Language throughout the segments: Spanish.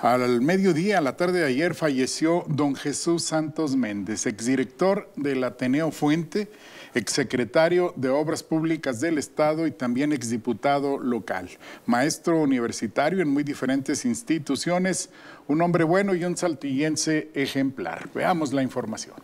Al mediodía, a la tarde de ayer, falleció don Jesús Santos Méndez, exdirector del Ateneo Fuente, exsecretario de Obras Públicas del Estado y también exdiputado local, maestro universitario en muy diferentes instituciones, un hombre bueno y un saltillense ejemplar. Veamos la información.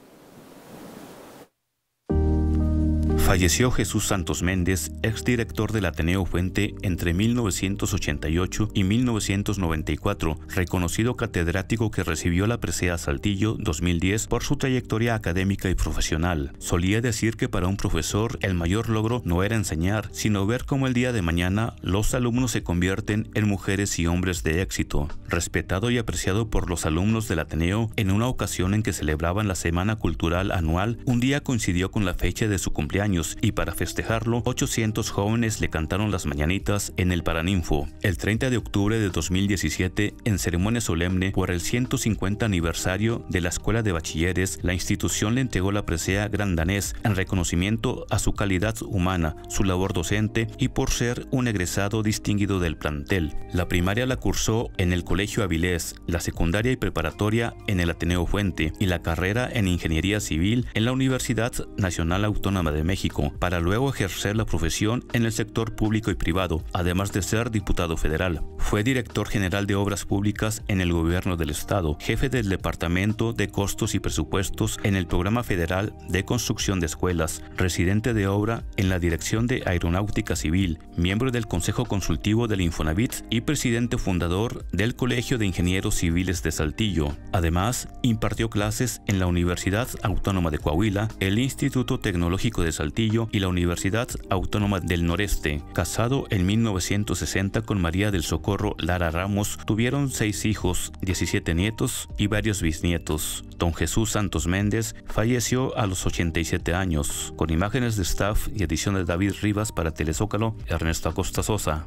Falleció Jesús Santos Méndez, exdirector del Ateneo Fuente entre 1988 y 1994, reconocido catedrático que recibió la presea Saltillo 2010 por su trayectoria académica y profesional. Solía decir que para un profesor el mayor logro no era enseñar, sino ver cómo el día de mañana los alumnos se convierten en mujeres y hombres de éxito. Respetado y apreciado por los alumnos del Ateneo, en una ocasión en que celebraban la Semana Cultural Anual, un día coincidió con la fecha de su cumpleaños y para festejarlo, 800 jóvenes le cantaron las mañanitas en el Paraninfo. El 30 de octubre de 2017, en ceremonia solemne por el 150 aniversario de la Escuela de Bachilleres, la institución le entregó la presea Grandanés en reconocimiento a su calidad humana, su labor docente y por ser un egresado distinguido del plantel. La primaria la cursó en el Colegio Avilés, la secundaria y preparatoria en el Ateneo Fuente y la carrera en Ingeniería Civil en la Universidad Nacional Autónoma de México para luego ejercer la profesión en el sector público y privado, además de ser diputado federal. Fue director general de Obras Públicas en el Gobierno del Estado, jefe del Departamento de Costos y Presupuestos en el Programa Federal de Construcción de Escuelas, residente de obra en la Dirección de Aeronáutica Civil, miembro del Consejo Consultivo del Infonavit y presidente fundador del Colegio de Ingenieros Civiles de Saltillo. Además, impartió clases en la Universidad Autónoma de Coahuila, el Instituto Tecnológico de Saltillo, y la Universidad Autónoma del Noreste. Casado en 1960 con María del Socorro Lara Ramos, tuvieron seis hijos, 17 nietos y varios bisnietos. Don Jesús Santos Méndez falleció a los 87 años, con imágenes de staff y edición de David Rivas para Telezócalo, Ernesto Acosta Sosa.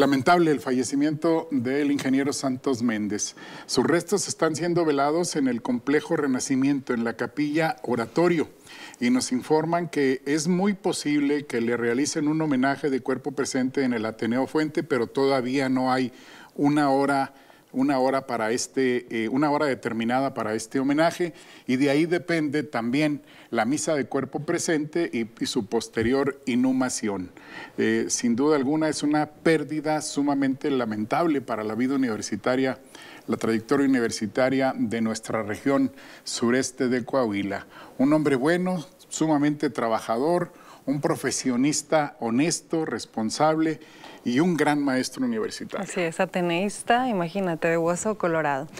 Lamentable el fallecimiento del ingeniero Santos Méndez. Sus restos están siendo velados en el complejo Renacimiento, en la capilla Oratorio, y nos informan que es muy posible que le realicen un homenaje de cuerpo presente en el Ateneo Fuente, pero todavía no hay una hora una hora, para este, eh, una hora determinada para este homenaje y de ahí depende también la misa de cuerpo presente y, su posterior inhumación. Eh, sin duda alguna es una pérdida sumamente lamentable para la vida universitaria, la trayectoria universitaria de nuestra región sureste de Coahuila. Un hombre bueno, sumamente trabajador, un profesionista honesto, responsable y un gran maestro universitario. Sí, es, ateneísta, imagínate, de hueso colorado.